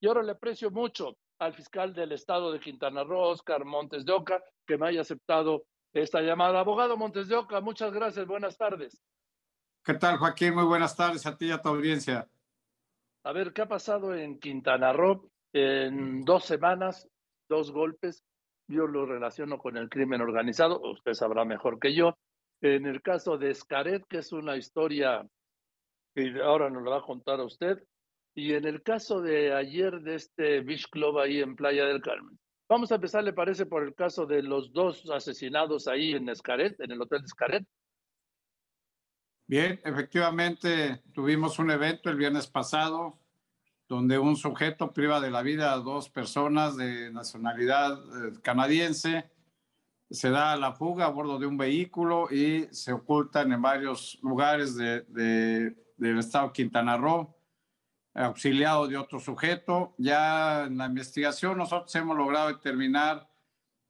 Y ahora le aprecio mucho al fiscal del estado de Quintana Roo, Oscar Montes de Oca, que me haya aceptado esta llamada. Abogado Montes de Oca, muchas gracias, buenas tardes. ¿Qué tal, Joaquín? Muy buenas tardes a ti y a tu audiencia. A ver, ¿qué ha pasado en Quintana Roo? En dos semanas, dos golpes. Yo lo relaciono con el crimen organizado, usted sabrá mejor que yo. En el caso de Escaret, que es una historia que ahora nos la va a contar a usted, y en el caso de ayer de este Beach Club ahí en Playa del Carmen. Vamos a empezar, le parece, por el caso de los dos asesinados ahí en Escaret, en el Hotel Escaret. Bien, efectivamente tuvimos un evento el viernes pasado donde un sujeto priva de la vida a dos personas de nacionalidad eh, canadiense, se da la fuga a bordo de un vehículo y se ocultan en varios lugares de, del estado Quintana Roo auxiliado de otro sujeto. Ya en la investigación nosotros hemos logrado determinar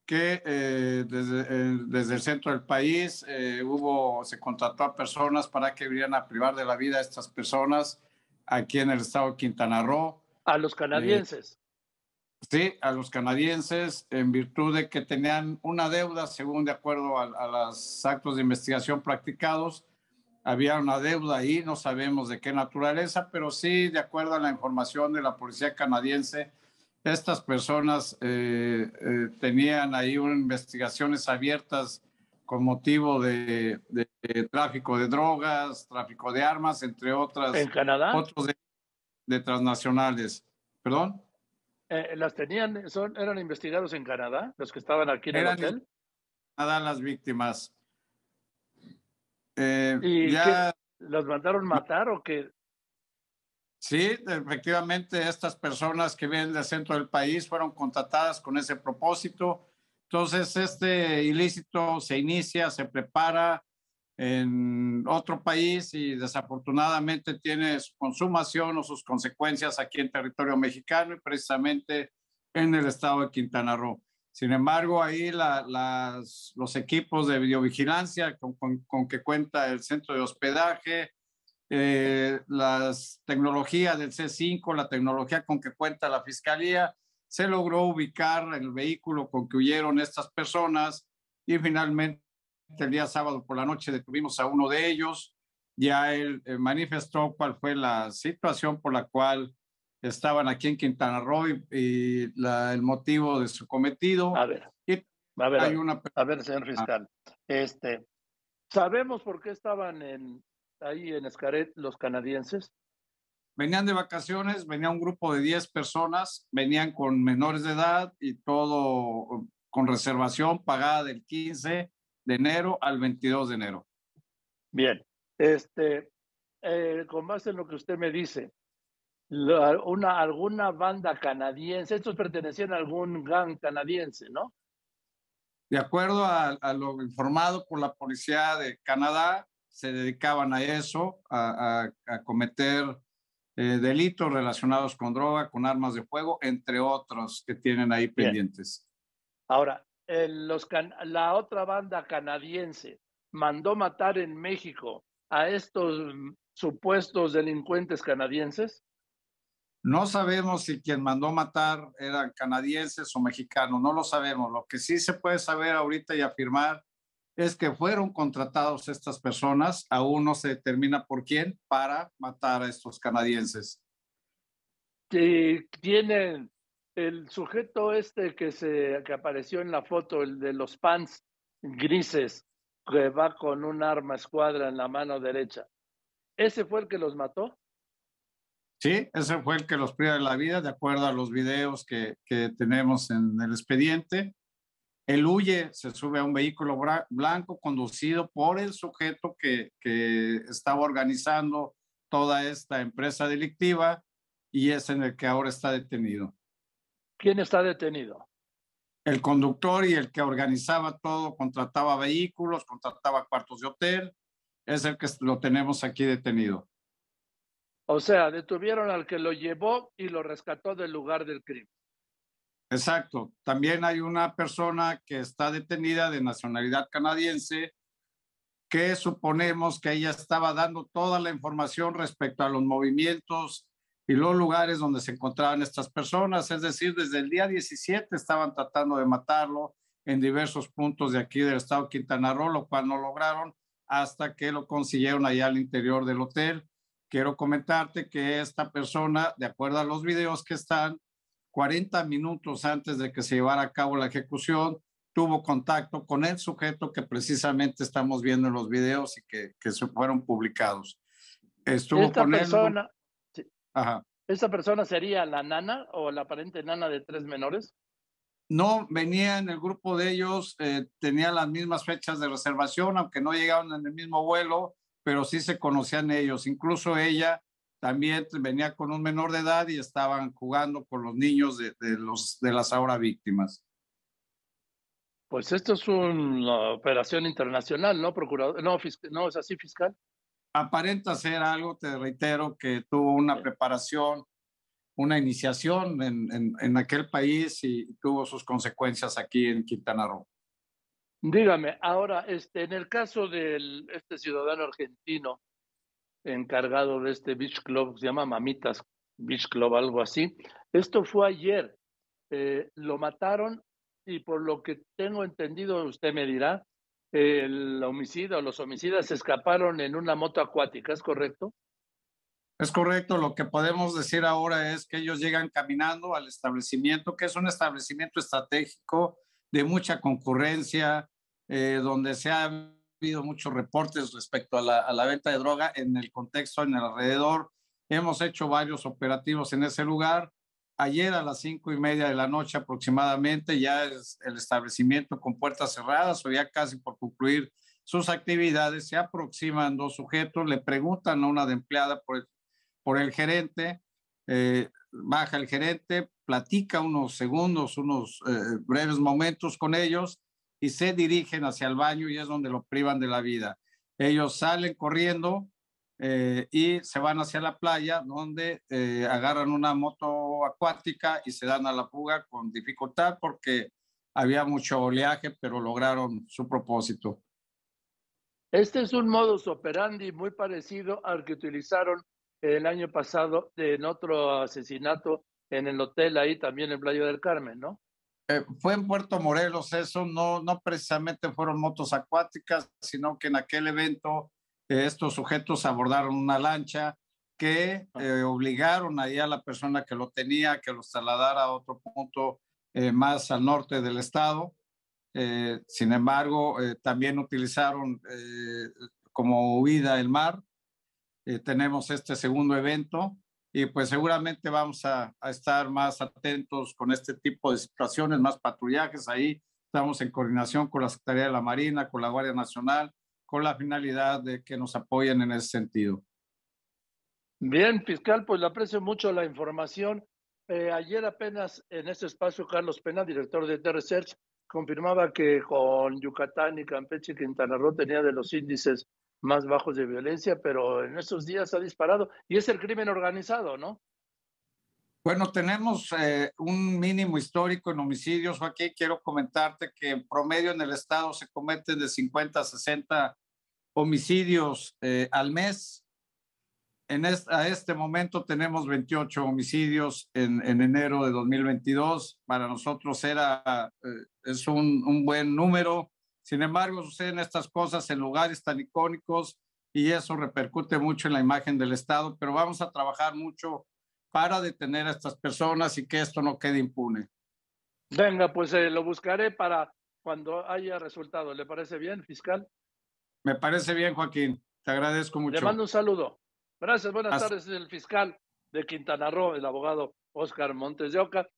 que eh, eh, desde, el centro del país eh, hubo, se contrató a personas para que vinieran a privar de la vida a estas personas aquí en el estado de Quintana Roo. A los canadienses. sí, a los canadienses en virtud de que tenían una deuda, según de acuerdo a, a los actos de investigación practicados, había una deuda ahí, no sabemos de qué naturaleza, pero sí, de acuerdo a la información de la policía canadiense, estas personas eh, eh, tenían ahí investigaciones abiertas con motivo de, tráfico de drogas, tráfico de armas, entre otras. ¿En Canadá? Otros de, transnacionales. ¿Perdón? Eh, ¿Las tenían, son, eran investigados en Canadá, los que estaban aquí en el hotel? En Canadá las víctimas. Eh, ¿Y ya... ¿Los mandaron matar o qué? Sí, efectivamente, estas personas que vienen del centro del país fueron contratadas con ese propósito. Entonces, este ilícito se inicia, se prepara en otro país y desafortunadamente tiene su consumación o sus consecuencias aquí en territorio mexicano y precisamente en el estado de Quintana Roo. Sin embargo, ahí los equipos de videovigilancia con, que cuenta el centro de hospedaje, eh, las tecnologías del C5, la tecnología con que cuenta la fiscalía, se logró ubicar el vehículo con que huyeron estas personas y finalmente el día sábado por la noche detuvimos a uno de ellos. Ya él eh, manifestó cuál fue la situación por la cual estaban aquí en Quintana Roo y, el motivo de su cometido. A ver, a ver, hay una... a ver señor ah. fiscal, este, ¿sabemos por qué estaban en, ahí en Escaret los canadienses? Venían de vacaciones, venía un grupo de 10 personas, venían con menores de edad y todo con reservación pagada del 15 de enero al 22 de enero. Bien, este, eh, con base en lo que usted me dice, una, alguna banda canadiense, estos pertenecían a algún gang canadiense, ¿no? De acuerdo a, lo informado por la policía de Canadá, se dedicaban a eso, a, cometer eh, delitos relacionados con droga, con armas de fuego, entre otros que tienen ahí pendientes. Ahora, los la otra banda canadiense mandó matar en México a estos mm, supuestos delincuentes canadienses? No sabemos si quien mandó matar eran canadienses o mexicanos, no lo sabemos. Lo que sí se puede saber ahorita y afirmar es que fueron contratados estas personas, aún no se determina por quién, para matar a estos canadienses. Que tienen el sujeto este que, se, que apareció en la foto, el de los pants grises, que va con un arma escuadra en la mano derecha. ¿Ese fue el que los mató? Sí, ese fue el que los priva de la vida, de acuerdo a los videos que, tenemos en el expediente. Él huye, se sube a un vehículo blanco conducido por el sujeto que estaba organizando toda esta empresa delictiva y es en el que ahora está detenido. ¿Quién está detenido? El conductor y el que organizaba todo, contrataba vehículos, contrataba cuartos de hotel, es el que lo tenemos aquí detenido. O sea, detuvieron al que lo llevó y lo rescató del lugar del crimen. Exacto. También hay una persona que está detenida de nacionalidad canadiense que suponemos que ella estaba dando toda la información respecto a los movimientos y los lugares donde se encontraban estas personas. Es decir, desde el día 17 estaban tratando de matarlo en diversos puntos de aquí del estado Quintana Roo, lo cual no lograron hasta que lo consiguieron allá al interior del hotel quiero comentarte que esta persona, de acuerdo a los videos que están, 40 minutos antes de que se llevara a cabo la ejecución, tuvo contacto con el sujeto que precisamente estamos viendo en los videos y que, se fueron publicados. Estuvo esta con persona, persona sería la nana o la aparente nana de tres menores? No, venía en el grupo de ellos, eh, tenía las mismas fechas de reservación, aunque no llegaron en el mismo vuelo, pero sí se conocían ellos. Incluso ella también venía con un menor de edad y estaban jugando con los niños de, los, de las ahora víctimas. Pues esto es una operación internacional, ¿no, procurador? No, no es así, fiscal. Aparenta ser algo, te reitero, que tuvo una preparación, una iniciación en, en aquel país y tuvo sus consecuencias aquí en Quintana Roo. Dígame, ahora, este, en el caso de este ciudadano argentino encargado de este beach club, se llama Mamitas Beach Club, algo así, esto fue ayer, eh, lo mataron y por lo que tengo entendido, usted me dirá, el homicida o los homicidas escaparon en una moto acuática, ¿es correcto? Es correcto, lo que podemos decir ahora es que ellos llegan caminando al establecimiento, que es un establecimiento estratégico de mucha concurrencia, eh, donde se han habido muchos reportes respecto a la, venta de droga en el contexto, en el alrededor. Hemos hecho varios operativos en ese lugar. Ayer a las cinco y media de la noche aproximadamente ya es el establecimiento con puertas cerradas o ya casi por concluir sus actividades. Se aproximan dos sujetos, le preguntan a una de empleada por el, por el gerente, eh, baja el gerente, platica unos segundos, unos eh, eh, breves momentos con ellos y se dirigen hacia el baño y es donde lo privan de la vida. Ellos salen corriendo eh, y se van hacia la playa donde agarran una moto acuática y se dan a la fuga con dificultad porque había mucho oleaje, pero lograron su propósito. Este es un modus operandi muy parecido al que utilizaron el año pasado en otro asesinato en el hotel ahí también en Playa del Carmen, ¿no? Eh, fue en Puerto Morelos eso, no, no precisamente fueron motos acuáticas, sino que en aquel evento eh, estos sujetos abordaron una lancha que eh, obligaron ahí a la persona que lo tenía que los trasladara a otro punto más al norte del estado. sin embargo, también utilizaron como huida el mar. tenemos este segundo evento y pues seguramente vamos a, estar más atentos con este tipo de situaciones, más patrullajes ahí. Estamos en coordinación con la Secretaría de la Marina, con la Guardia Nacional, con la finalidad de que nos apoyen en ese sentido. Bien, fiscal, pues le aprecio mucho la información. Eh, ayer apenas en este espacio, Carlos Pena, director de T-Research, confirmaba que con Yucatán y Campeche y Quintana Roo tenía de los índices más bajos de violencia, pero en estos días ha disparado y es el crimen organizado, ¿no? Bueno, tenemos eh, un mínimo histórico en homicidios, Joaquín. Quiero comentarte que en promedio en el estado se cometen de 50 a 60 homicidios eh, al mes. En a este momento tenemos 28 homicidios en, enero de 2022. Para nosotros era, eh, es un, un buen número sin embargo, suceden estas cosas en lugares tan icónicos y eso repercute mucho en la imagen del Estado, pero vamos a trabajar mucho para detener a estas personas y que esto no quede impune. Venga, pues eh, lo buscaré para cuando haya resultado. ¿Le parece bien, fiscal? Me parece bien, Joaquín. Te agradezco mucho. Le mando un saludo. Gracias. Buenas tardes, el fiscal de Quintana Roo, el abogado Oscar Montes de Oca.